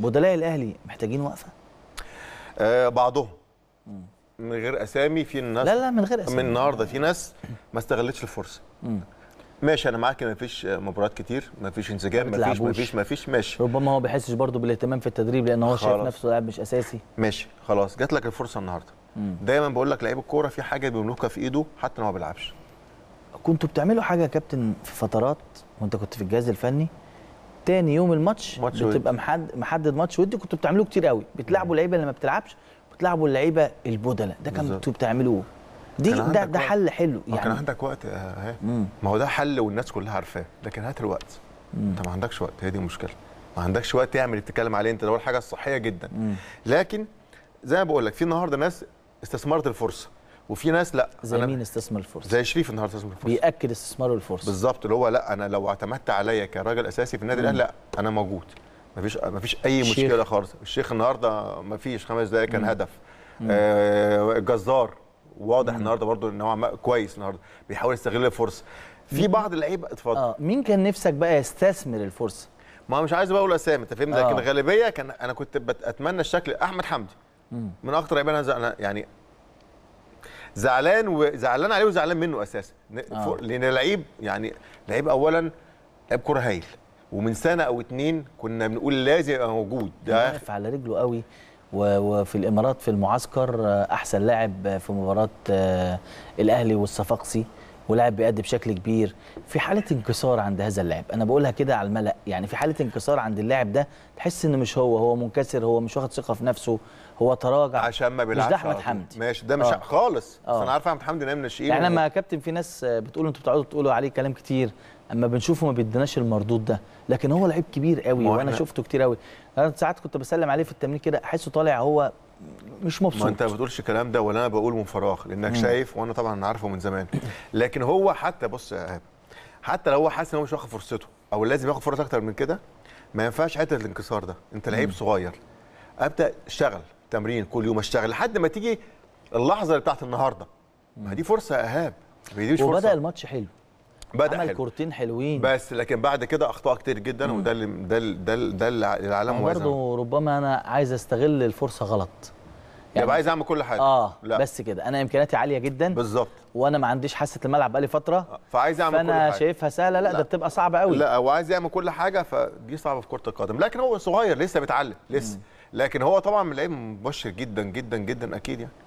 بدلاء الاهلي محتاجين وقفه آه بعضهم من غير اسامي في ناس لا لا من غير اسامي من النهارده في ناس ما استغلتش الفرصه مم. ماشي انا معاك ما فيش آه، مباريات كتير ما فيش انسجام ما فيش ما فيش ما فيش ماشي ربما هو بيحسش برضه بالاهتمام في التدريب لان هو شايف نفسه لاعب مش اساسي ماشي خلاص جات لك الفرصه النهارده دايما بقول لك لعيب الكوره في حاجه بيملكها في ايده حتى لو ما بيلعبش كنتوا بتعملوا حاجه يا كابتن في فترات وانت كنت في الجهاز الفني تاني يوم الماتش ماتش بتبقى محد محدد ماتش ودي كنتوا بتعملوه كتير قوي بتلعبوا اللعيبه اللي ما بتلعبش بتلعبوا اللعيبه البدله ده كان انتوا بتعملوه دي ده ده حل حلو آه، يعني كان عندك وقت اهي آه. ما هو ده حل والناس كلها عارفاه لكن هات الوقت انت ما عندكش وقت هي دي المشكله ما عندكش وقت تعمل اللي بتتكلم عليه انت ده حاجه صحيه جدا مم. لكن زي ما بقول لك في النهارده ناس استثمرت الفرصه وفي ناس لا زي مين استثمر الفرصه زي شريف النهارده استثمر الفرصه بياكد استثماره الفرصه بالظبط اللي هو لا انا لو اعتمدت عليا كراجل اساسي في النادي الاهلي لا انا موجود مفيش مفيش اي الشيخ. مشكله خالص الشيخ النهارده مفيش خمس دقائق كان هدف آه جزار واضح النهارده برده ان هو كويس النهارده بيحاول يستغل الفرصه في بعض اللعيبه اتفضل اه مين كان نفسك بقى يستثمر الفرصه ما مش عايز بقول اسامي انت فاهم لكن آه. غالبيه كان انا كنت اتمنى الشكل احمد حمدي مم. من اكتر لعيبه انا يعني زعلان وزعلان عليه وزعلان منه اساسا آه. لان لعيب يعني لعيب اولا لعيب كره هايل ومن سنه او اتنين كنا بنقول لازم يبقى موجود ده واقف على رجله قوي وفي الامارات في المعسكر آه، احسن لاعب في مباراه آه، الاهلي والصفاقسي ولاعب بيأدي بشكل كبير في حاله انكسار عند هذا اللاعب انا بقولها كده على الملأ يعني في حاله انكسار عند اللاعب ده تحس ان مش هو هو منكسر هو مش واخد ثقه في نفسه هو تراجع عشان ما بيلعبش مش ده احمد حمدي ماشي ده مش أوه. خالص أوه. انا عارف احمد حمدي نايم ناشئين يعني لما و... كابتن في ناس بتقول انتوا بتقعدوا تقولوا عليه كلام كتير اما بنشوفه ما بيديناش المردود ده لكن هو لعيب كبير قوي وانا شفته كتير قوي انا ساعات كنت بسلم عليه في التمرين كده احسه طالع هو مش مبسوط ما انت ما بتقولش الكلام ده ولا انا بقول من فراغ لانك مم. شايف وانا طبعا عارفه من زمان لكن هو حتى بص حتى لو هو حاسس ان هو مش واخد فرصته او لازم ياخد فرص اكتر من كده ما ينفعش حته الانكسار ده انت لعيب صغير ابدا اشتغل تمرين كل يوم اشتغل لحد ما تيجي اللحظه اللي بتاعت النهارده ما دي فرصه اهاب دي مش وبدا فرصة. الماتش حلو بدا عمل كورتين حلوين بس لكن بعد كده اخطاء كتير جدا مم. وده اللي ده ده ده اللي علامه برضه ربما انا عايز استغل الفرصه غلط يعني يبقى عايز اعمل كل حاجه اه لا. بس كده انا امكانياتي عاليه جدا بالظبط وانا ما عنديش حاسه الملعب بقالي فتره آه، فعايز اعمل فأنا كل حاجه شايفها سهله لا, لا ده بتبقى صعبه قوي لا هو عايز يعمل كل حاجه فدي صعبه في كره القدم لكن هو صغير لسه بيتعلم لسه مم. لكن هو طبعا من لعيب مبشر جدا جدا جدا اكيد يعني